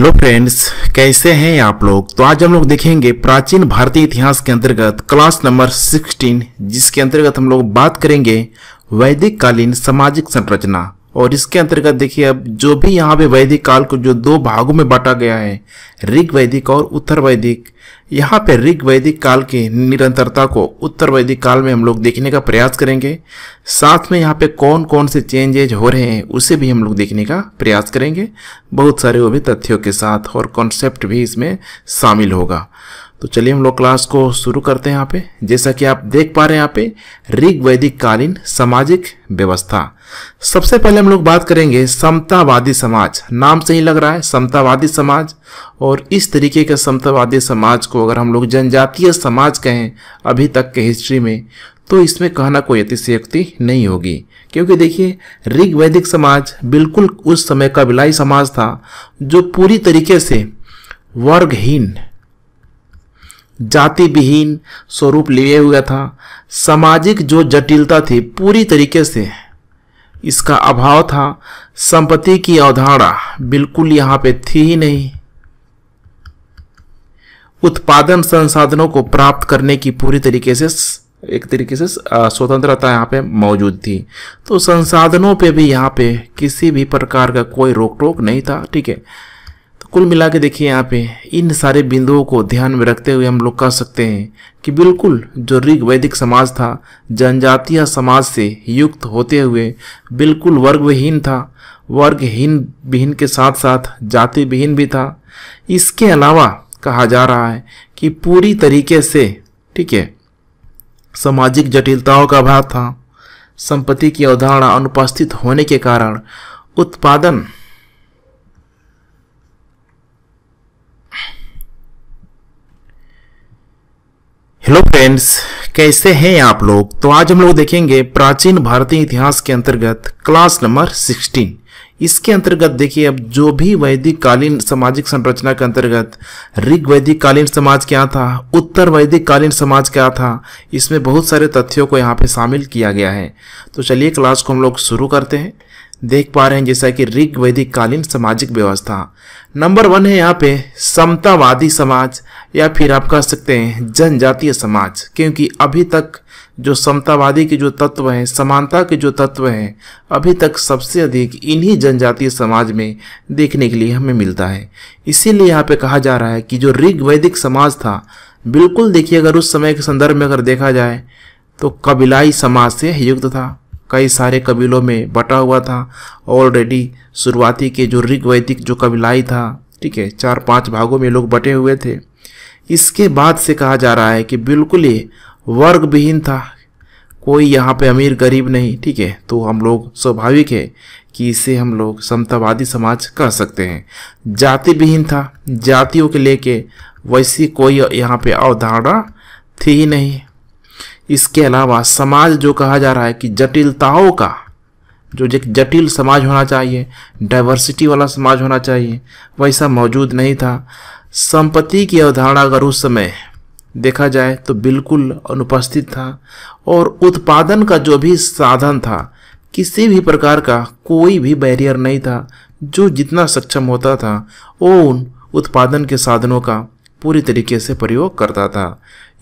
hello friends कैसे हैं आप लोग तो आज हम लोग देखेंगे प्राचीन भारतीय इतिहास के अंतर्गत क्लास नंबर 16 जिसके अंतर्गत हम लोग बात करेंगे वैदिक कालीन सामाजिक संरचना और इसके अंतर्गत देखिए अब जो भी यहाँ पे वैदिक काल को जो दो भागों में बांटा गया है ऋग वैदिक और उत्तर वैदिक यहाँ पे ऋग वैदिक काल की निरंतरता को उत्तर वैदिक काल में हम लोग देखने का प्रयास करेंगे साथ में यहाँ पे कौन कौन से चेंजेज हो रहे हैं उसे भी हम लोग देखने का प्रयास करेंगे बहुत सारे वो भी तथ्यों के साथ और कॉन्सेप्ट भी इसमें शामिल होगा तो चलिए हम लोग क्लास को शुरू करते हैं यहाँ पे जैसा कि आप देख पा रहे हैं यहाँ पे ऋग वैदिक कालीन सामाजिक व्यवस्था सबसे पहले हम लोग बात करेंगे समतावादी समाज नाम से ही लग रहा है समतावादी समाज और इस तरीके के समतावादी समाज को अगर हम लोग जनजातीय समाज कहें अभी तक के हिस्ट्री में तो इसमें कहना कोई अतिशयक्ति नहीं होगी क्योंकि देखिए ऋग वैदिक समाज बिल्कुल उस समय का बिलाई समाज था जो पूरी तरीके से वर्गहीन जाति विहीन स्वरूप लिए हुआ था सामाजिक जो जटिलता थी पूरी तरीके से इसका अभाव था संपत्ति की अवधारणा बिल्कुल यहाँ पे थी ही नहीं उत्पादन संसाधनों को प्राप्त करने की पूरी तरीके से एक तरीके से स्वतंत्रता यहाँ पे मौजूद थी तो संसाधनों पे भी यहाँ पे किसी भी प्रकार का कोई रोक टोक नहीं था ठीक है कुल मिला के देखिए यहाँ पे इन सारे बिंदुओं को ध्यान में रखते हुए हम लोग कह सकते हैं कि बिल्कुल जो ऋग वैदिक समाज था जनजातीय समाज से युक्त होते हुए बिल्कुल वर्गविहीन था वर्गहीन विहीन के साथ साथ जाति विहीन भी था इसके अलावा कहा जा रहा है कि पूरी तरीके से ठीक है सामाजिक जटिलताओं का अभाव था संपत्ति की अवधारणा अनुपस्थित होने के कारण उत्पादन हेलो फ्रेंड्स कैसे हैं आप लोग तो आज हम लोग देखेंगे प्राचीन भारतीय इतिहास के अंतर्गत क्लास नंबर 16 इसके अंतर्गत देखिए अब जो भी वैदिक कालीन सामाजिक संरचना के अंतर्गत ऋग वैदिक कालीन समाज क्या था उत्तर वैदिक कालीन समाज क्या था इसमें बहुत सारे तथ्यों को यहाँ पे शामिल किया गया है तो चलिए क्लास को हम लोग शुरू करते हैं देख पा रहे हैं जैसा कि ऋग वैदिक कालीन सामाजिक व्यवस्था नंबर वन है यहाँ पे समतावादी समाज या फिर आप कह सकते हैं जनजातीय समाज क्योंकि अभी तक जो समतावादी के जो तत्व हैं समानता के जो तत्व हैं अभी तक सबसे अधिक इन्हीं जनजातीय समाज में देखने के लिए हमें मिलता है इसीलिए यहाँ पे कहा जा रहा है कि जो ऋग वैदिक समाज था बिल्कुल देखिए अगर उस समय के संदर्भ में अगर देखा जाए तो कबीलाई समाज से युक्त था कई सारे कबीलों में बटा हुआ था ऑलरेडी शुरुआती के जो ऋग वैदिक जो कबीलाई था ठीक है चार पांच भागों में लोग बटे हुए थे इसके बाद से कहा जा रहा है कि बिल्कुल ही वर्ग विहीन था कोई यहाँ पे अमीर गरीब नहीं ठीक है तो हम लोग स्वाभाविक है कि इसे हम लोग समतावादी समाज कह सकते हैं जाति विहीन था जातियों के लेके वैसी कोई यहाँ पे अवधारणा थी ही नहीं इसके अलावा समाज जो कहा जा रहा है कि जटिलताओं का जो एक जटिल समाज होना चाहिए डाइवर्सिटी वाला समाज होना चाहिए वैसा मौजूद नहीं था संपत्ति की अवधारणा अगर उस समय देखा जाए तो बिल्कुल अनुपस्थित था और उत्पादन का जो भी साधन था किसी भी प्रकार का कोई भी बैरियर नहीं था जो जितना सक्षम होता था वो उन उत्पादन के साधनों का पूरी तरीके से प्रयोग करता था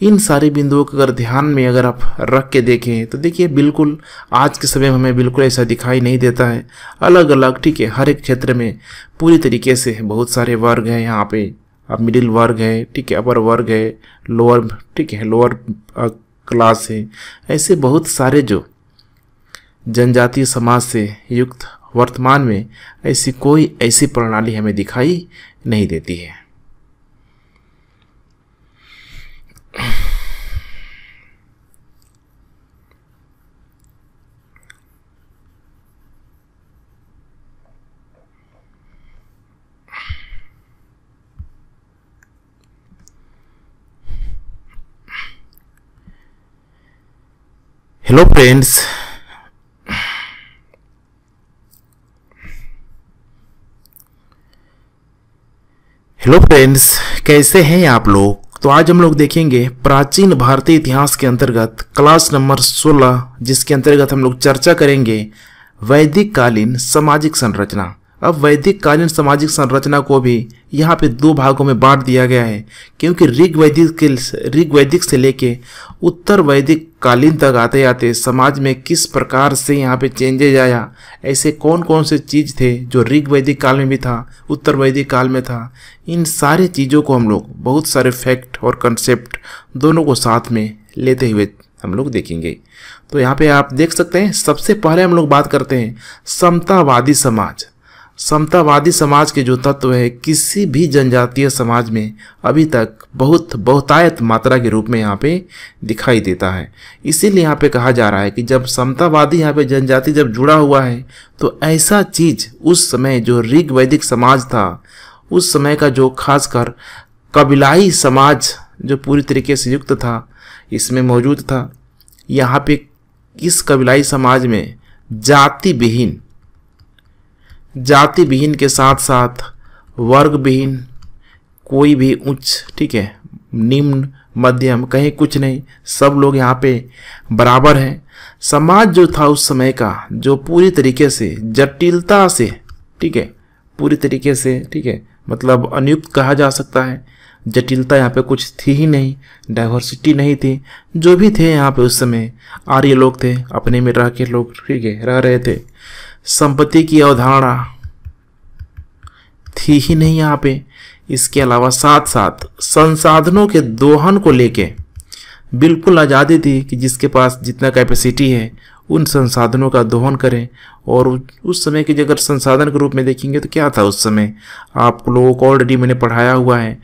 इन सारे बिंदुओं को अगर ध्यान में अगर आप रख के देखें तो देखिए बिल्कुल आज के समय में हमें बिल्कुल ऐसा दिखाई नहीं देता है अलग अलग ठीक है हर एक क्षेत्र में पूरी तरीके से बहुत सारे वर्ग हैं यहाँ पे अब मिडिल वर्ग है ठीक है अपर वर्ग है लोअर ठीक है लोअर क्लास है ऐसे बहुत सारे जो जनजातीय समाज से युक्त वर्तमान में ऐसी कोई ऐसी प्रणाली हमें दिखाई नहीं देती है हेलो फ्रेंड्स हेलो फ्रेंड्स कैसे हैं आप लोग तो आज हम लोग देखेंगे प्राचीन भारतीय इतिहास के अंतर्गत क्लास नंबर 16 जिसके अंतर्गत हम लोग चर्चा करेंगे वैदिक कालीन सामाजिक संरचना अब वैदिक कालीन सामाजिक संरचना को भी यहाँ पे दो भागों में बांट दिया गया है क्योंकि ऋग वैदिक के ऋग वैदिक से लेके उत्तर वैदिक कालीन तक आते आते समाज में किस प्रकार से यहाँ पे चेंजेज आया ऐसे कौन कौन से चीज़ थे जो ऋग वैदिक काल में भी था उत्तर वैदिक काल में था इन सारे चीज़ों को हम लोग बहुत सारे फैक्ट और कंसेप्ट दोनों को साथ में लेते हुए हम लोग देखेंगे तो यहाँ पे आप देख सकते हैं सबसे पहले हम लोग बात करते हैं समतावादी समाज समतावादी समाज के जो तत्व है किसी भी जनजातीय समाज में अभी तक बहुत बहुतायत मात्रा के रूप में यहाँ पे दिखाई देता है इसीलिए यहाँ पे कहा जा रहा है कि जब समतावादी यहाँ पे जनजाति जब जुड़ा हुआ है तो ऐसा चीज उस समय जो ऋग वैदिक समाज था उस समय का जो खासकर कबिलाई समाज जो पूरी तरीके से युक्त था इसमें मौजूद था यहाँ पे इस कबिलाई समाज में जाति विहीन जाति विहीन के साथ साथ वर्ग विहीन कोई भी उच्च ठीक है निम्न मध्यम कहीं कुछ नहीं सब लोग यहाँ पे बराबर हैं समाज जो था उस समय का जो पूरी तरीके से जटिलता से ठीक है पूरी तरीके से ठीक है मतलब अनियुक्त कहा जा सकता है जटिलता यहाँ पे कुछ थी ही नहीं डाइवर्सिटी नहीं थी जो भी थे यहाँ पे उस समय आर्य लोग थे अपने में रह के लोग ठीक है रह रहे थे संपत्ति की अवधारणा थी ही नहीं यहाँ पे इसके अलावा साथ साथ संसाधनों के दोहन को लेके बिल्कुल आज़ादी थी कि जिसके पास जितना कैपेसिटी है उन संसाधनों का दोहन करें और उस समय के अगर संसाधन के रूप में देखेंगे तो क्या था उस समय आप लोगों को ऑलरेडी मैंने पढ़ाया हुआ है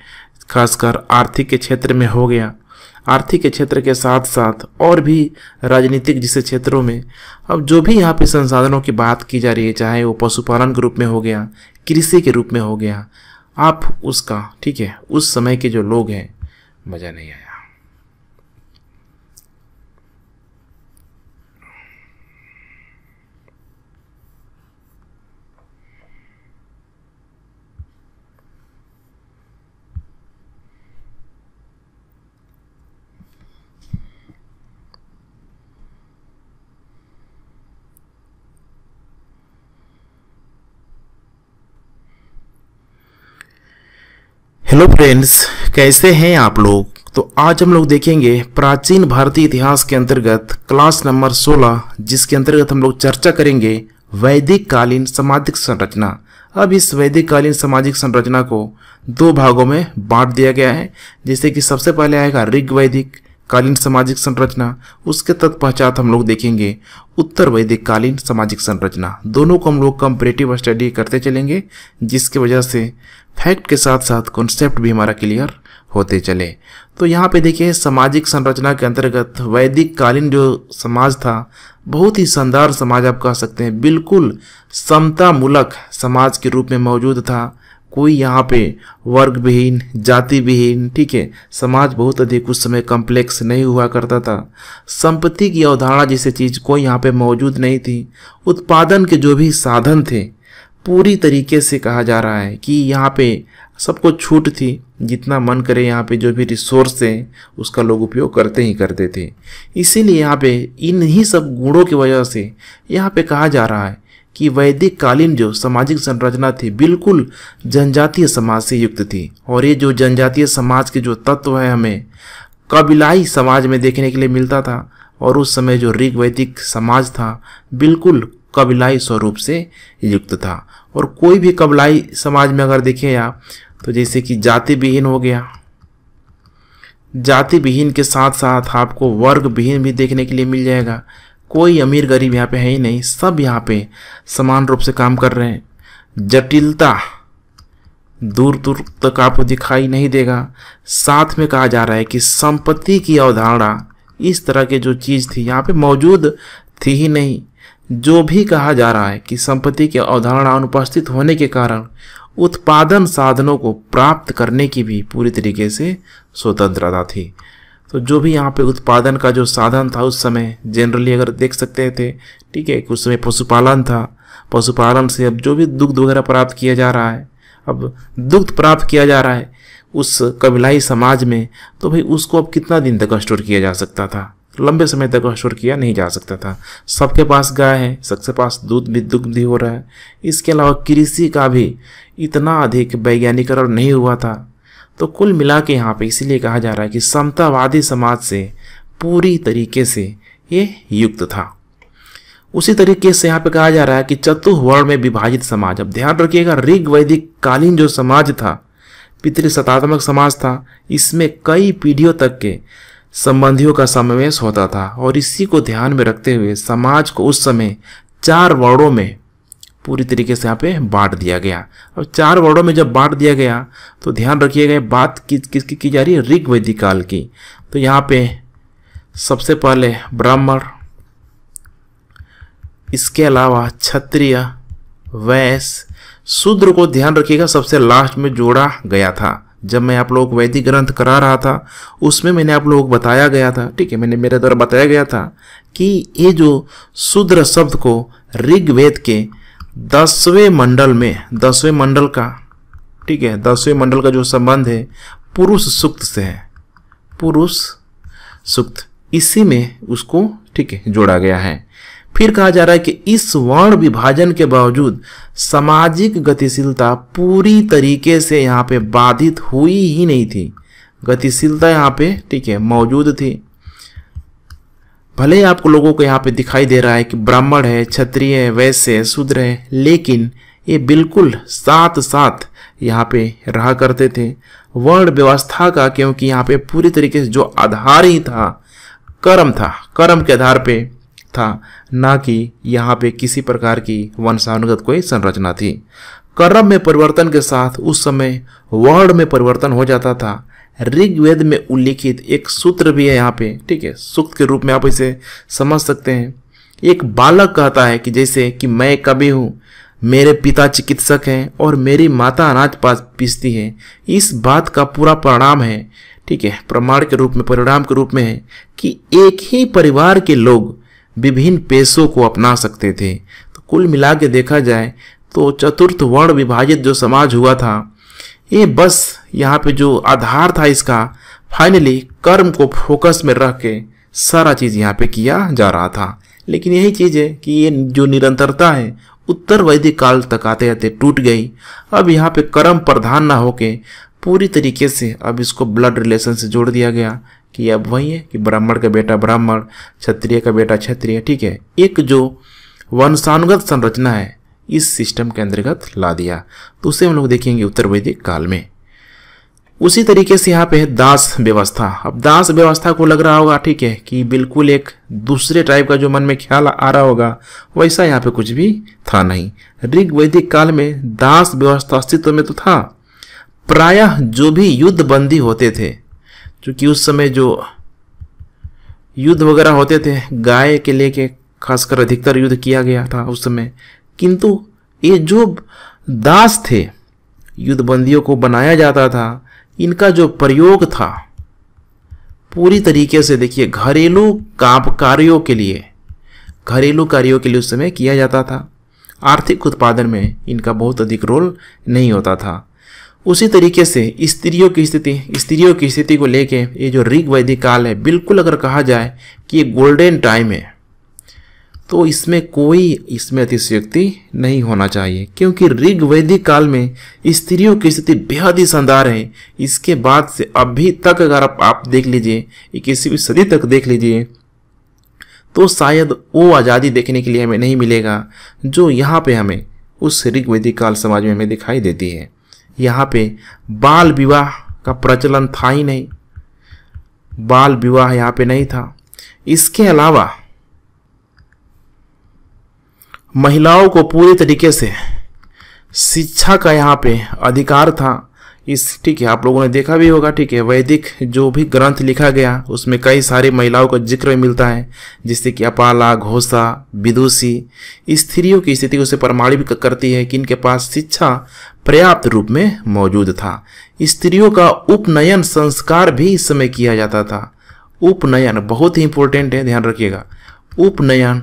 खासकर आर्थिक के क्षेत्र में हो गया आर्थिक के क्षेत्र के साथ साथ और भी राजनीतिक जिसे क्षेत्रों में अब जो भी यहाँ पे संसाधनों की बात की जा रही है चाहे वो पशुपालन के रूप में हो गया कृषि के रूप में हो गया आप उसका ठीक है उस समय के जो लोग हैं मज़ा नहीं आया हेलो फ्रेंड्स कैसे हैं आप लोग तो आज हम लोग देखेंगे प्राचीन भारतीय इतिहास के अंतर्गत क्लास नंबर 16 जिसके अंतर्गत हम लोग चर्चा करेंगे वैदिक कालीन सामाजिक संरचना अब इस वैदिक कालीन सामाजिक संरचना को दो भागों में बांट दिया गया है जैसे कि सबसे पहले आएगा ऋग वैदिक कालीन सामाजिक संरचना उसके तत्पश्चात हम लोग देखेंगे उत्तर वैदिक कालीन सामाजिक संरचना दोनों को हम लोग कंपरेटिव स्टडी करते चलेंगे जिसकी वजह से फैक्ट के साथ साथ कॉन्सेप्ट भी हमारा क्लियर होते चले तो यहाँ पे देखिए सामाजिक संरचना के अंतर्गत वैदिक कालीन जो समाज था बहुत ही शानदार समाज आप कह सकते हैं बिल्कुल समतामूलक समाज के रूप में मौजूद था कोई यहाँ पे वर्ग विहीन जाति विहीन ठीक है समाज बहुत अधिक उस समय कॉम्प्लेक्स नहीं हुआ करता था संपत्ति की अवधारणा जैसे चीज़ कोई यहाँ पे मौजूद नहीं थी उत्पादन के जो भी साधन थे पूरी तरीके से कहा जा रहा है कि यहाँ पे सबको छूट थी जितना मन करे यहाँ पे जो भी रिसोर्स थे उसका लोग उपयोग करते ही करते थे इसीलिए यहाँ पे इन ही सब गुणों की वजह से यहाँ पे कहा जा रहा है कि वैदिक कालीन जो सामाजिक संरचना थी बिल्कुल जनजातीय समाज से युक्त थी और ये जो जनजातीय समाज के जो तत्व है हमें कबिलाई समाज में देखने के लिए मिलता था और उस समय जो ऋग वैदिक समाज था बिल्कुल कबीलाई स्वरूप से युक्त था और कोई भी कबिलाई समाज में अगर देखें आप तो जैसे कि जाति विहीन हो गया जाति विहीन के साथ साथ आपको वर्ग विहीन भी देखने के लिए मिल जाएगा कोई अमीर गरीब यहाँ पे है ही नहीं सब यहाँ पे समान रूप से काम कर रहे हैं जटिलता दूर दूर तक आपको दिखाई नहीं देगा साथ में कहा जा रहा है कि संपत्ति की अवधारणा इस तरह के जो चीज़ थी यहाँ पे मौजूद थी ही नहीं जो भी कहा जा रहा है कि संपत्ति की अवधारणा अनुपस्थित होने के कारण उत्पादन साधनों को प्राप्त करने की भी पूरी तरीके से स्वतंत्रता थी तो जो भी यहाँ पे उत्पादन का जो साधन था उस समय जनरली अगर देख सकते थे ठीक है उस समय पशुपालन था पशुपालन से अब जो भी दुग्ध वगैरह प्राप्त किया जा रहा है अब दुग्ध प्राप्त किया जा रहा है उस कबिलाई समाज में तो भाई उसको अब कितना दिन तक स्टोर किया जा सकता था लंबे समय तक हशर किया नहीं जा सकता था सबके पास गाय है सबके पास दूध भी दुग्ध हो रहा है इसके अलावा कृषि का भी इतना अधिक वैज्ञानिकरण नहीं हुआ था तो कुल मिला के यहाँ पर इसीलिए कहा जा रहा है कि समतावादी समाज से पूरी तरीके से ये युक्त था उसी तरीके से यहाँ पे कहा जा रहा है कि चतुर्वर्ण में विभाजित समाज अब ध्यान रखिएगा ऋग वैदिक कालीन जो समाज था पितृसतात्मक समाज था इसमें कई पीढ़ियों तक के संबंधियों का समावेश होता था और इसी को ध्यान में रखते हुए समाज को उस समय चार वर्णों में पूरी तरीके से यहाँ पे बांट दिया गया अब चार वर्णों में जब बांट दिया गया तो ध्यान रखिएगा बात किस किसकी की जा रही है वैदिक काल की तो यहाँ पे सबसे पहले ब्राह्मण इसके अलावा क्षत्रिय वैश्य शूद्र को ध्यान रखिएगा सबसे लास्ट में जोड़ा गया था जब मैं आप लोगों को वैदिक ग्रंथ करा रहा था उसमें मैंने आप लोगों को बताया गया था ठीक है मैंने मेरे द्वारा बताया गया था कि ये जो शूद्र शब्द को ऋग्वेद के दसवें मंडल में दसवें मंडल का ठीक है दसवें मंडल का जो संबंध है पुरुष सूक्त से है पुरुष सूक्त इसी में उसको ठीक है जोड़ा गया है फिर कहा जा रहा है कि इस वर्ण विभाजन के बावजूद सामाजिक गतिशीलता पूरी तरीके से यहाँ पे बाधित हुई ही नहीं थी गतिशीलता यहाँ पे ठीक है मौजूद थी भले ही आपको लोगों को यहाँ पे दिखाई दे रहा है कि ब्राह्मण है क्षत्रिय है वैश्य है शूद्र है लेकिन ये बिल्कुल साथ साथ यहाँ पे रहा करते थे वर्ण व्यवस्था का क्योंकि यहाँ पे पूरी तरीके से जो आधार ही था कर्म था कर्म के आधार पे था ना कि यहाँ पे किसी प्रकार की वंशानुगत कोई संरचना थी कर्म में परिवर्तन के साथ उस समय वर्ण में परिवर्तन हो जाता था ऋग्वेद में उल्लिखित एक सूत्र भी है यहाँ पे ठीक है सूक्त के रूप में आप इसे समझ सकते हैं एक बालक कहता है कि जैसे कि मैं कभी हूँ मेरे पिता चिकित्सक हैं और मेरी माता अनाज पास पीसती है इस बात का पूरा परिणाम है ठीक है प्रमाण के रूप में परिणाम के रूप में है कि एक ही परिवार के लोग विभिन्न पेशों को अपना सकते थे तो कुल मिला के देखा जाए तो चतुर्थ वर्ण विभाजित जो समाज हुआ था ये बस यहाँ पे जो आधार था इसका फाइनली कर्म को फोकस में रख के सारा चीज़ यहाँ पे किया जा रहा था लेकिन यही चीज़ है कि ये जो निरंतरता है उत्तर वैदिक काल तक आते आते टूट गई अब यहाँ पे कर्म प्रधान ना होके पूरी तरीके से अब इसको ब्लड रिलेशन से जोड़ दिया गया कि अब वही है कि ब्राह्मण का बेटा ब्राह्मण क्षत्रिय का बेटा क्षत्रिय ठीक है एक जो वंशानुगत संरचना है इस सिस्टम के अंतर्गत ला दिया तो उसे हम लोग देखेंगे उत्तर वैदिक काल में उसी तरीके से यहाँ पे है दास व्यवस्था अब दास व्यवस्था को लग रहा होगा ठीक है कि बिल्कुल एक दूसरे टाइप का जो मन में ख्याल आ रहा होगा वैसा यहाँ पे कुछ भी था नहीं ऋग वैदिक काल में दास व्यवस्था अस्तित्व में तो था प्रायः जो भी युद्ध बंदी होते थे क्योंकि उस समय जो युद्ध वगैरह होते थे गाय के लेके खासकर अधिकतर युद्ध किया गया था उस समय किंतु ये जो दास थे युद्ध बंदियों को बनाया जाता था इनका जो प्रयोग था पूरी तरीके से देखिए घरेलू काम कार्यों के लिए घरेलू कार्यों के लिए उस समय किया जाता था आर्थिक उत्पादन में इनका बहुत अधिक रोल नहीं होता था उसी तरीके से स्त्रियों की स्थिति स्त्रियों की स्थिति को लेके ये जो ऋग वैदिक काल है बिल्कुल अगर कहा जाए कि ये गोल्डन टाइम है तो इसमें कोई इसमें अतिशयोक्ति नहीं होना चाहिए क्योंकि ऋग वैदिक काल में स्त्रियों की स्थिति बेहद ही शानदार है इसके बाद से अभी तक अगर आप, आप देख लीजिए किसी भी सदी तक देख लीजिए तो शायद वो आज़ादी देखने के लिए हमें नहीं मिलेगा जो यहाँ पे हमें उस ऋग वैदिक काल समाज में हमें दिखाई देती है यहाँ पे बाल विवाह का प्रचलन था ही नहीं बाल विवाह यहाँ पे नहीं था इसके अलावा महिलाओं को पूरी तरीके से शिक्षा का यहाँ पे अधिकार था इस ठीक है आप लोगों ने देखा भी होगा ठीक है वैदिक जो भी ग्रंथ लिखा गया उसमें कई सारी महिलाओं का जिक्र मिलता है जिससे कि अपाला घोषा विदुषी स्त्रियों की स्थिति उसे प्रमाणित करती है कि इनके पास शिक्षा पर्याप्त रूप में मौजूद था स्त्रियों का उपनयन संस्कार भी इस समय किया जाता था उपनयन बहुत ही इंपॉर्टेंट है ध्यान रखिएगा उपनयन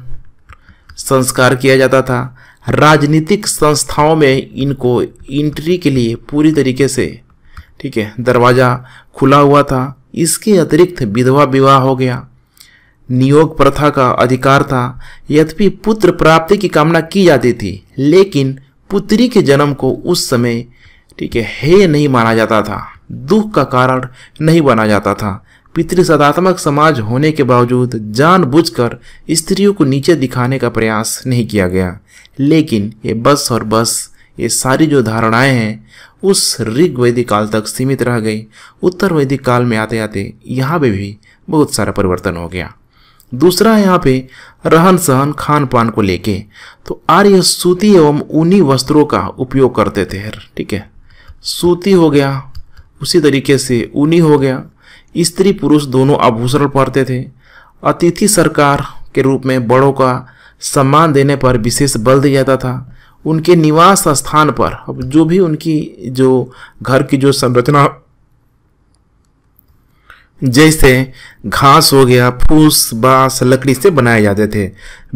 संस्कार किया जाता था राजनीतिक संस्थाओं में इनको इंट्री के लिए पूरी तरीके से ठीक है दरवाज़ा खुला हुआ था इसके अतिरिक्त विधवा विवाह हो गया नियोग प्रथा का अधिकार था यद्यपि पुत्र प्राप्ति की कामना की जाती थी लेकिन पुत्री के जन्म को उस समय ठीक है हे नहीं माना जाता था दुख का कारण नहीं बना जाता था पितृसदात्मक समाज होने के बावजूद जानबूझकर स्त्रियों को नीचे दिखाने का प्रयास नहीं किया गया लेकिन ये बस और बस ये सारी जो धारणाएं हैं उस ऋग वैदिक काल तक सीमित रह गई उत्तर वैदिक काल में आते आते यहाँ पे भी बहुत सारा परिवर्तन हो गया दूसरा है यहाँ पे रहन सहन खान पान को लेके तो आर्य सूती एवं ऊनी वस्त्रों का उपयोग करते थे ठीक है सूती हो गया उसी तरीके से ऊनी हो गया स्त्री पुरुष दोनों आभूषण पहनते थे अतिथि सरकार के रूप में बड़ों का सम्मान देने पर विशेष बल दिया जाता था उनके निवास स्थान पर अब जो भी उनकी जो घर की जो संरचना जैसे घास हो गया फूस बांस लकड़ी से बनाए जाते थे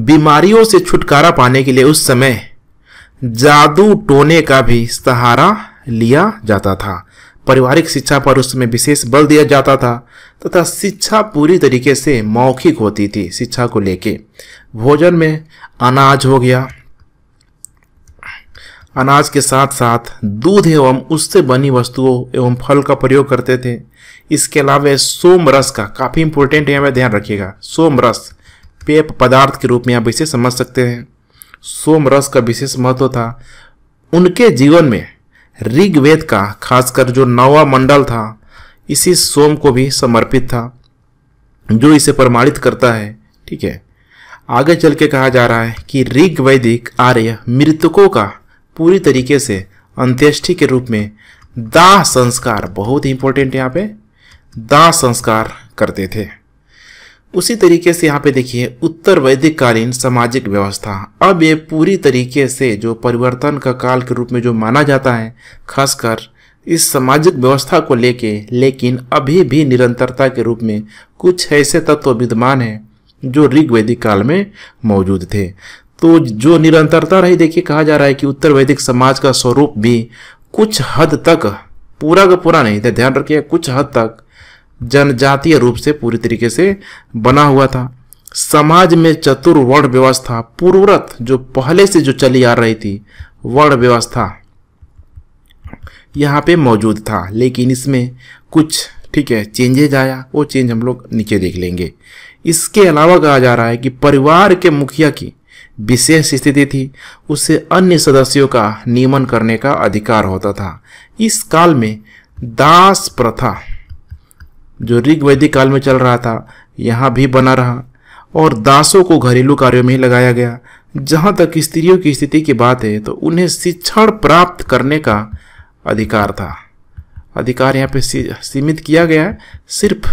बीमारियों से छुटकारा पाने के लिए उस समय जादू टोने का भी सहारा लिया जाता था पारिवारिक शिक्षा पर उस समय विशेष बल दिया जाता था तथा शिक्षा पूरी तरीके से मौखिक होती थी शिक्षा को लेके भोजन में अनाज हो गया अनाज के साथ साथ दूध एवं उससे बनी वस्तुओं एवं फल का प्रयोग करते थे इसके अलावा सोम रस का काफ़ी इंपॉर्टेंट यहाँ पर ध्यान रखिएगा सोम रस पेय पदार्थ के रूप में आप इसे समझ सकते हैं सोम रस का विशेष महत्व था उनके जीवन में ऋग्वेद का खासकर जो नवा मंडल था इसी सोम को भी समर्पित था जो इसे प्रमाणित करता है ठीक है आगे चल के कहा जा रहा है कि ऋग वैदिक आर्य मृतकों का पूरी तरीके से अंत्येष्टि के रूप में दाह संस्कार बहुत ही इंपॉर्टेंट यहाँ पे दाह संस्कार करते थे उसी तरीके से यहाँ पे देखिए उत्तर वैदिक कालीन सामाजिक व्यवस्था अब ये पूरी तरीके से जो परिवर्तन का काल के रूप में जो माना जाता है खासकर इस सामाजिक व्यवस्था को लेके लेकिन अभी भी निरंतरता के रूप में कुछ ऐसे तत्व विद्यमान हैं जो ऋग वैदिक काल में मौजूद थे तो जो निरंतरता रही देखिए कहा जा रहा है कि उत्तर वैदिक समाज का स्वरूप भी कुछ हद तक पूरा का पूरा नहीं था ध्यान रखिए कुछ हद तक जनजातीय रूप से पूरी तरीके से बना हुआ था समाज में चतुर वर्ण व्यवस्था पूर्वरत जो पहले से जो चली आ रही थी वर्ण व्यवस्था यहाँ पे मौजूद था लेकिन इसमें कुछ ठीक है चेंजेज आया वो चेंज हम लोग नीचे देख लेंगे इसके अलावा कहा जा रहा है कि परिवार के मुखिया की विशेष स्थिति थी उससे अन्य सदस्यों का नियमन करने का अधिकार होता था इस काल में दास प्रथा जो ऋग्वैदिक काल में चल रहा था यहाँ भी बना रहा और दासों को घरेलू कार्यों में ही लगाया गया जहाँ तक स्त्रियों की स्थिति की बात है तो उन्हें शिक्षण प्राप्त करने का अधिकार था अधिकार यहाँ पे सीमित किया गया सिर्फ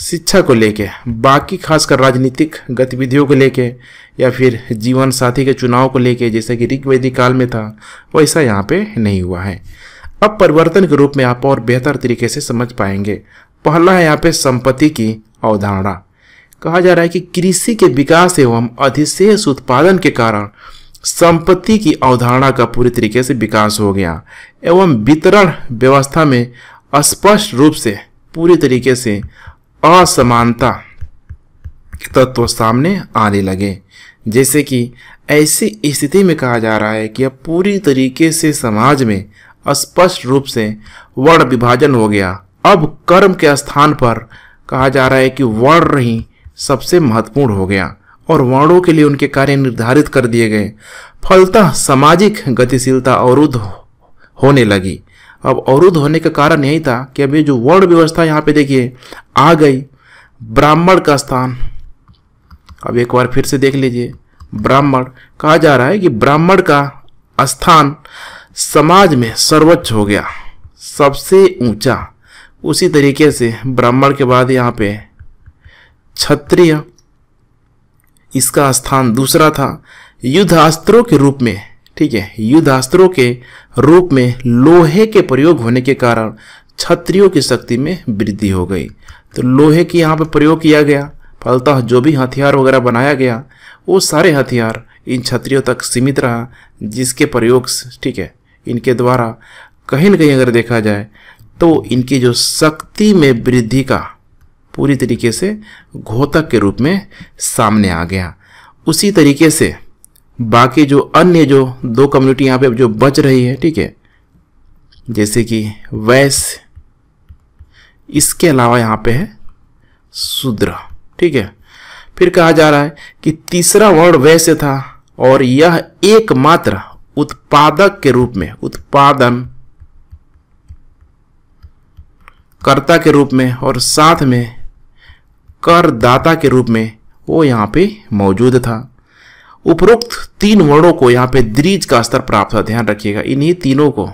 शिक्षा को लेके बाकी खासकर राजनीतिक गतिविधियों को लेके या फिर जीवन साथी के चुनाव को लेके जैसा कि ऋग्वैदिक काल में था वैसा यहाँ पे नहीं हुआ है अब परिवर्तन के रूप में आप और बेहतर तरीके से समझ पाएंगे पहला है यहाँ पे संपत्ति की अवधारणा कहा जा रहा है कि कृषि के विकास एवं अधिशेष उत्पादन के कारण संपत्ति की अवधारणा का पूरी तरीके से विकास हो गया एवं वितरण व्यवस्था में स्पष्ट रूप से पूरी तरीके से असमानता तत्व सामने आने लगे जैसे कि ऐसी स्थिति में कहा जा रहा है कि अब पूरी तरीके से समाज में स्पष्ट रूप से वर्ण विभाजन हो गया अब कर्म के स्थान पर कहा जा रहा है कि वर्ण ही सबसे महत्वपूर्ण हो गया और वर्णों के लिए उनके कार्य निर्धारित कर दिए गए फलतः सामाजिक गतिशीलता अवरुद्ध होने लगी अब अवरुद्ध होने का कारण यही था कि अभी जो वर्ण व्यवस्था यहाँ पे देखिए आ गई ब्राह्मण का स्थान अब एक बार फिर से देख लीजिए ब्राह्मण कहा जा रहा है कि ब्राह्मण का स्थान समाज में सर्वोच्च हो गया सबसे ऊंचा उसी तरीके से ब्राह्मण के बाद यहाँ पे क्षत्रिय इसका स्थान दूसरा था युद्धास्त्रों के रूप में ठीक है युद्धास्त्रों के रूप में लोहे के प्रयोग होने के कारण क्षत्रियों की शक्ति में वृद्धि हो गई तो लोहे की यहाँ पर प्रयोग किया गया फलतः जो भी हथियार वगैरह बनाया गया वो सारे हथियार इन क्षत्रियों तक सीमित रहा जिसके प्रयोग ठीक है इनके द्वारा कहीं ना कहीं अगर देखा जाए तो इनकी जो शक्ति में वृद्धि का पूरी तरीके से घोतक के रूप में सामने आ गया उसी तरीके से बाकी जो अन्य जो दो कम्युनिटी यहाँ पे जो बच रही है ठीक है जैसे कि वैश्य इसके अलावा यहाँ पे है शूद्र ठीक है फिर कहा जा रहा है कि तीसरा वर्ण वैश्य था और यह एकमात्र उत्पादक के रूप में उत्पादन कर्ता के रूप में और साथ में करदाता के रूप में वो यहाँ पे मौजूद था उपरोक्त तीन वर्णों को यहाँ पे द्रीज का स्तर प्राप्त था ध्यान रखिएगा इन्हीं तीनों को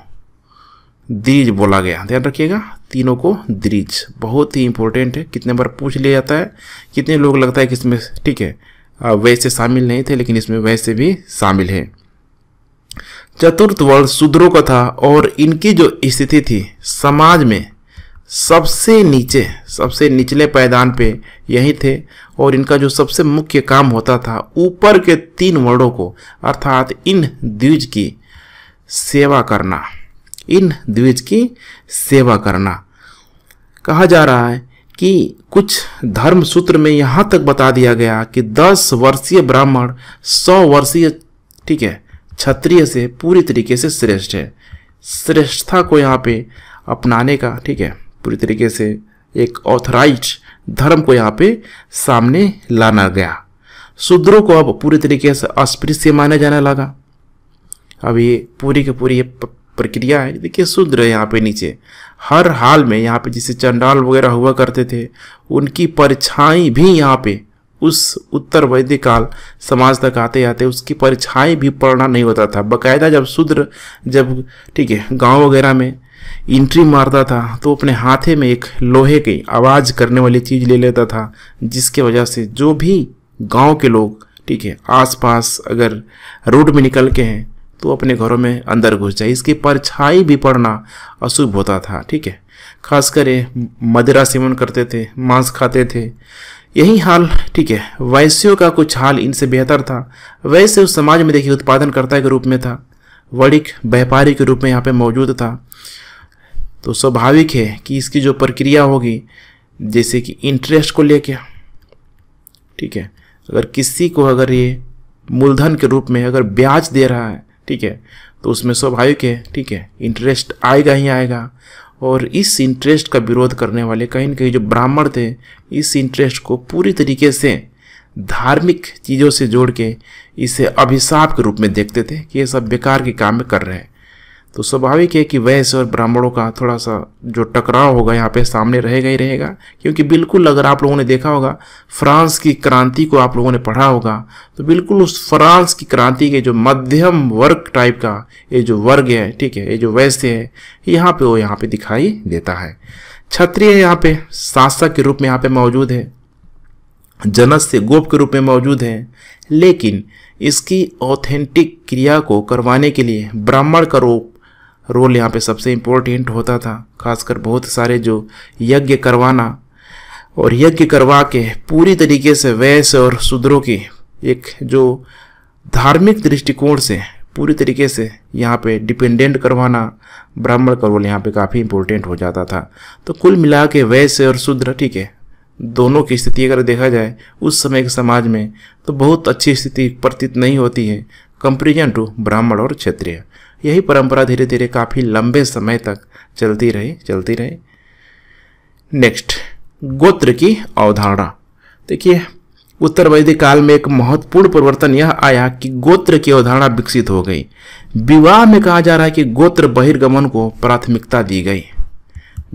द्रीज बोला गया ध्यान रखिएगा तीनों को द्रीज बहुत ही इंपॉर्टेंट है कितने बार पूछ लिया जाता है कितने लोग लगता है कि इसमें ठीक है वैसे शामिल नहीं थे लेकिन इसमें वैसे भी शामिल है चतुर्थ वर्ण शूद्रों का था और इनकी जो स्थिति थी समाज में सबसे नीचे सबसे निचले पैदान पे यही थे और इनका जो सबसे मुख्य काम होता था ऊपर के तीन वर्णों को अर्थात इन द्विज की सेवा करना इन द्विज की सेवा करना कहा जा रहा है कि कुछ धर्म सूत्र में यहाँ तक बता दिया गया कि दस वर्षीय ब्राह्मण सौ वर्षीय ठीक है क्षत्रिय से पूरी तरीके से श्रेष्ठ है श्रेष्ठता को यहाँ पे अपनाने का ठीक है पूरी तरीके से एक ऑथराइज धर्म को यहाँ पे सामने लाना गया शूद्रों को अब पूरी तरीके से अस्पृश्य माना जाने लगा अब ये पूरी की पूरी ये प्रक्रिया है देखिए शूद्र है यहाँ पे नीचे हर हाल में यहाँ पे जिसे चंडाल वगैरह हुआ करते थे उनकी परछाई भी यहाँ पे उस उत्तर वैदिक काल समाज तक आते आते उसकी परछाई भी पड़ना नहीं होता था बकायदा जब शूद्र जब ठीक है गांव वगैरह में इंट्री मारता था तो अपने हाथे में एक लोहे की आवाज़ करने वाली चीज़ ले लेता था जिसके वजह से जो भी गांव के लोग ठीक है आसपास अगर रोड में निकल के हैं तो अपने घरों में अंदर घुस जाए इसकी परछाई भी पड़ना अशुभ होता था ठीक है खासकर मदिरा सेवन करते थे मांस खाते थे यही हाल ठीक है वैश्यों का कुछ हाल इनसे बेहतर था वैसे उस समाज में देखिए उत्पादनकर्ता के रूप में था वड़िक व्यापारी के रूप में यहाँ पे मौजूद था तो स्वाभाविक है कि इसकी जो प्रक्रिया होगी जैसे कि इंटरेस्ट को लेकर ठीक है अगर किसी को अगर ये मूलधन के रूप में अगर ब्याज दे रहा है ठीक है तो उसमें स्वाभाविक है ठीक है इंटरेस्ट आएगा ही आएगा और इस इंटरेस्ट का विरोध करने वाले कहीं ना कहीं जो ब्राह्मण थे इस इंटरेस्ट को पूरी तरीके से धार्मिक चीज़ों से जोड़ के इसे अभिशाप के रूप में देखते थे कि ये सब बेकार के काम में कर रहे हैं तो स्वाभाविक है कि वैश्य और ब्राह्मणों का थोड़ा सा जो टकराव होगा यहाँ पे सामने रहेगा ही रहेगा क्योंकि बिल्कुल अगर आप लोगों ने देखा होगा फ्रांस की क्रांति को आप लोगों ने पढ़ा होगा तो बिल्कुल उस फ्रांस की क्रांति के जो मध्यम वर्ग टाइप का ये जो वर्ग है ठीक है ये जो वैश्य है यहाँ पे वो यहाँ पे दिखाई देता है क्षत्रिय यहाँ पे शासक के रूप में यहाँ पे मौजूद है जनस से गोप के रूप में मौजूद है लेकिन इसकी ऑथेंटिक क्रिया को करवाने के लिए ब्राह्मण का रूप रोल यहाँ पे सबसे इम्पोर्टेंट होता था खासकर बहुत सारे जो यज्ञ करवाना और यज्ञ करवा के पूरी तरीके से वैश्य और शूद्रों की एक जो धार्मिक दृष्टिकोण से पूरी तरीके से यहाँ पे डिपेंडेंट करवाना ब्राह्मण का रोल यहाँ पे काफ़ी इम्पोर्टेंट हो जाता था तो कुल मिला के वैश्य और शूद्र ठीक है दोनों की स्थिति अगर देखा जाए उस समय के समाज में तो बहुत अच्छी स्थिति प्रतीत नहीं होती है कंपेरिजन टू ब्राह्मण और क्षत्रिय यही परंपरा धीरे धीरे काफ़ी लंबे समय तक चलती रही चलती रही नेक्स्ट गोत्र की अवधारणा देखिए उत्तर वैदिक काल में एक महत्वपूर्ण परिवर्तन यह आया कि गोत्र की अवधारणा विकसित हो गई विवाह में कहा जा रहा है कि गोत्र बहिर्गमन को प्राथमिकता दी गई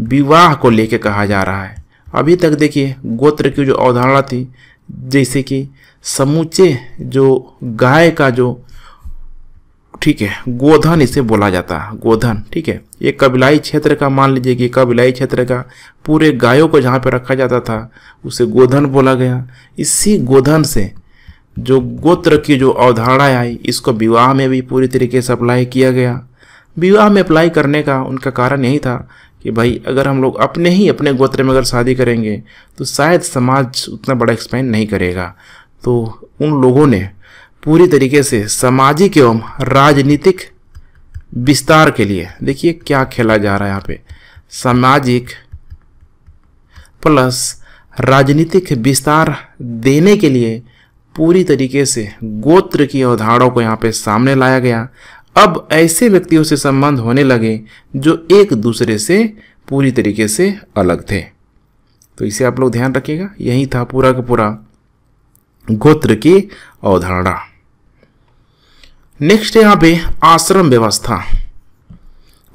विवाह को लेकर कहा जा रहा है अभी तक देखिए गोत्र की जो अवधारणा थी जैसे कि समूचे जो गाय का जो ठीक है गोधन इसे बोला जाता है गोधन ठीक है ये कबिलाई क्षेत्र का मान लीजिए कि कबिलाई क्षेत्र का पूरे गायों को जहाँ पे रखा जाता था उसे गोधन बोला गया इसी गोधन से जो गोत्र की जो अवधारणा आई इसको विवाह में भी पूरी तरीके से अप्लाई किया गया विवाह में अप्लाई करने का उनका कारण यही था कि भाई अगर हम लोग अपने ही अपने गोत्र में अगर शादी करेंगे तो शायद समाज उतना बड़ा एक्सपेंड नहीं करेगा तो उन लोगों ने पूरी तरीके से सामाजिक एवं राजनीतिक विस्तार के लिए देखिए क्या खेला जा रहा है यहाँ पे सामाजिक प्लस राजनीतिक विस्तार देने के लिए पूरी तरीके से गोत्र की अवधारणों को यहाँ पे सामने लाया गया अब ऐसे व्यक्तियों से संबंध होने लगे जो एक दूसरे से पूरी तरीके से अलग थे तो इसे आप लोग ध्यान रखिएगा यही था पूरा का पूरा गोत्र की अवधारणा नेक्स्ट यहाँ पे आश्रम व्यवस्था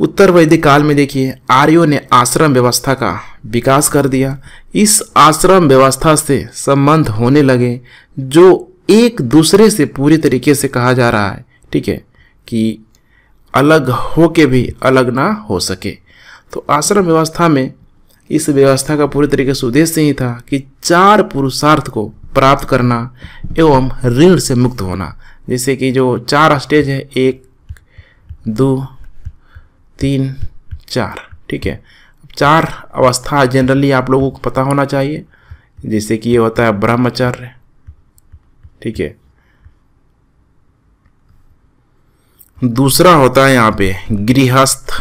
उत्तर वैदिक काल में देखिए आर्यों ने आश्रम व्यवस्था का विकास कर दिया इस आश्रम व्यवस्था से संबंध होने लगे जो एक दूसरे से पूरी तरीके से कहा जा रहा है ठीक है कि अलग हो के भी अलग ना हो सके तो आश्रम व्यवस्था में इस व्यवस्था का पूरी तरीके से उद्देश्य ही था कि चार पुरुषार्थ को प्राप्त करना एवं ऋण से मुक्त होना जैसे कि जो चार स्टेज है एक दो तीन चार ठीक है चार अवस्था जनरली आप लोगों को पता होना चाहिए जैसे कि ये होता है ब्रह्मचर्य ठीक है दूसरा होता है यहाँ पे गृहस्थ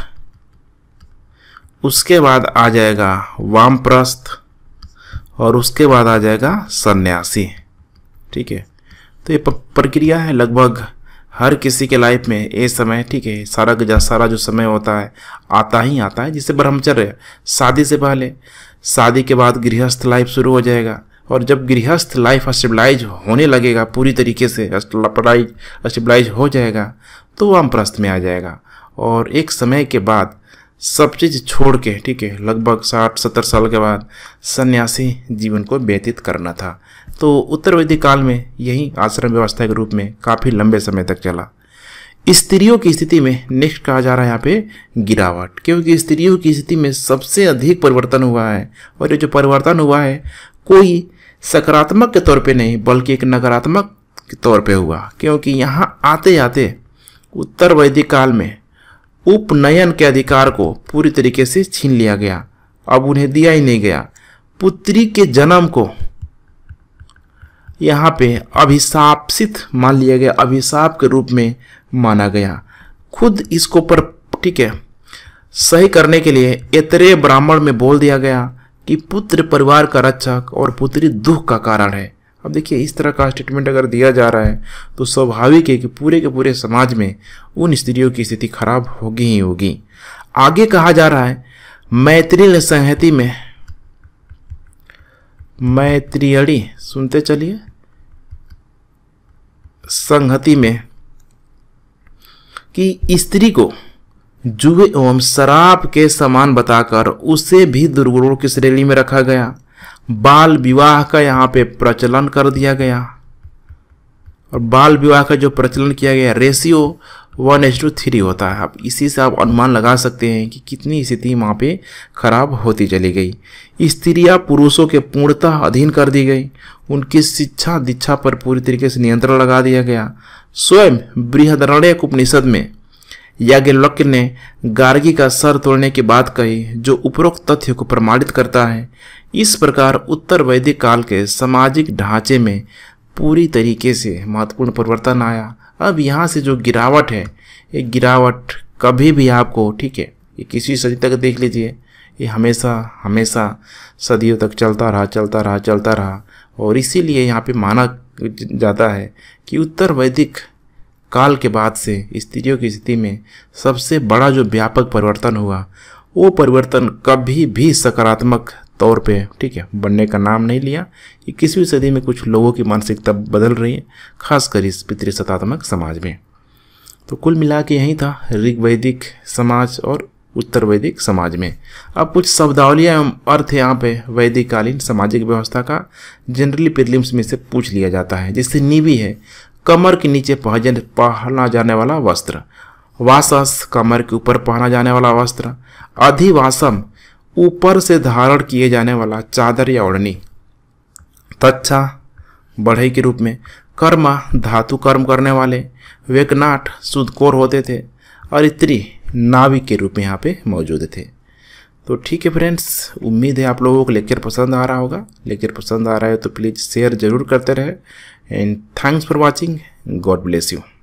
उसके बाद आ जाएगा वामप्रस्थ और उसके बाद आ जाएगा सन्यासी ठीक है तो ये प्रक्रिया है लगभग हर किसी के लाइफ में ये समय ठीक है सारा गजा सारा जो समय होता है आता ही आता है जिससे ब्रह्मचर्य शादी से पहले शादी के बाद गृहस्थ लाइफ शुरू हो जाएगा और जब गृहस्थ लाइफ स्टेबलाइज होने लगेगा पूरी तरीके से स्टेबलाइज हो जाएगा तो वामप्रस्थ में आ जाएगा और एक समय के बाद सब चीज़ छोड़ के ठीक है लगभग साठ सत्तर साल के बाद सन्यासी जीवन को व्यतीत करना था तो उत्तर वैदिक काल में यही आश्रम व्यवस्था के रूप में काफ़ी लंबे समय तक चला स्त्रियों की स्थिति में नेक्स्ट कहा जा रहा है यहाँ पे गिरावट क्योंकि स्त्रियों की स्थिति में सबसे अधिक परिवर्तन हुआ है और ये जो परिवर्तन हुआ है कोई सकारात्मक के तौर पे नहीं बल्कि एक नकारात्मक के तौर पे हुआ क्योंकि यहाँ आते आते उत्तर वैदिक काल में उपनयन के अधिकार को पूरी तरीके से छीन लिया गया अब उन्हें दिया ही नहीं गया पुत्री के जन्म को यहाँ पे अभिशापित मान लिया गया अभिशाप के रूप में माना गया खुद इसको पर ठीक है सही करने के लिए इतरे ब्राह्मण में बोल दिया गया कि पुत्र परिवार का रक्षक और पुत्री दुख का कारण है अब देखिए इस तरह का स्टेटमेंट अगर दिया जा रहा है तो स्वाभाविक है कि पूरे के पूरे समाज में उन स्त्रियों की स्थिति खराब होगी ही होगी आगे कहा जा रहा है मैत्रीण संहति में मैत्रियणी सुनते चलिए संहति में कि स्त्री को जुए एवं शराब के समान बताकर उसे भी दुर्गुणों की श्रेणी में रखा गया बाल विवाह का यहाँ पे प्रचलन कर दिया गया और बाल विवाह का जो प्रचलन किया गया ratio one H two three होता है आप इसी से आप अनुमान लगा सकते हैं कि कितनी स्थिति वहाँ पे खराब होती चली गई स्त्रियाँ पुरुषों के पूर्णतः अधीन कर दी गई उनकी शिक्षा दीक्षा पर पूरी तरीके से नियंत्रण लगा दिया गया स्वयं बृहदरण्य उपनिषद में याज्ञवल्क्य ने गार्गी का सर तोड़ने की बात कही जो उपरोक्त तथ्य को प्रमाणित करता है इस प्रकार उत्तर वैदिक काल के सामाजिक ढांचे में पूरी तरीके से महत्वपूर्ण परिवर्तन आया अब यहाँ से जो गिरावट है ये गिरावट कभी भी आपको ठीक है ये किसी सदी तक देख लीजिए ये हमेशा हमेशा सदियों तक चलता रहा चलता रहा चलता रहा और इसीलिए यहाँ पे माना जाता है कि उत्तर वैदिक काल के बाद से स्त्रियों की स्थिति में सबसे बड़ा जो व्यापक परिवर्तन हुआ वो परिवर्तन कभी भी सकारात्मक तौर पे ठीक है बनने का नाम नहीं लिया इक्कीसवीं सदी में कुछ लोगों की मानसिकता बदल रही है खासकर इस पितृसत्तात्मक समाज में तो कुल मिला के यही था ऋग्वैदिक समाज और उत्तर वैदिक समाज में अब कुछ शब्दावलियाँ एवं अर्थ यहाँ पे वैदिक कालीन सामाजिक व्यवस्था का जनरली प्रिलिम्स में से पूछ लिया जाता है जिससे नीवी है कमर के नीचे पहजन पहना जाने वाला वस्त्र वासस कमर के ऊपर पहना जाने वाला वस्त्र अधिवासम ऊपर से धारण किए जाने वाला चादर या ओढ़नी तच्छा बढ़ई के रूप में कर्मा धातु कर्म करने वाले वेकनाट सुदकोर होते थे और इत्री नाविक के रूप में यहाँ पे मौजूद थे तो ठीक है फ्रेंड्स उम्मीद है आप लोगों को लेक्चर पसंद आ रहा होगा लेक्चर पसंद आ रहा है तो प्लीज़ शेयर ज़रूर करते रहे and thanks for watching God bless you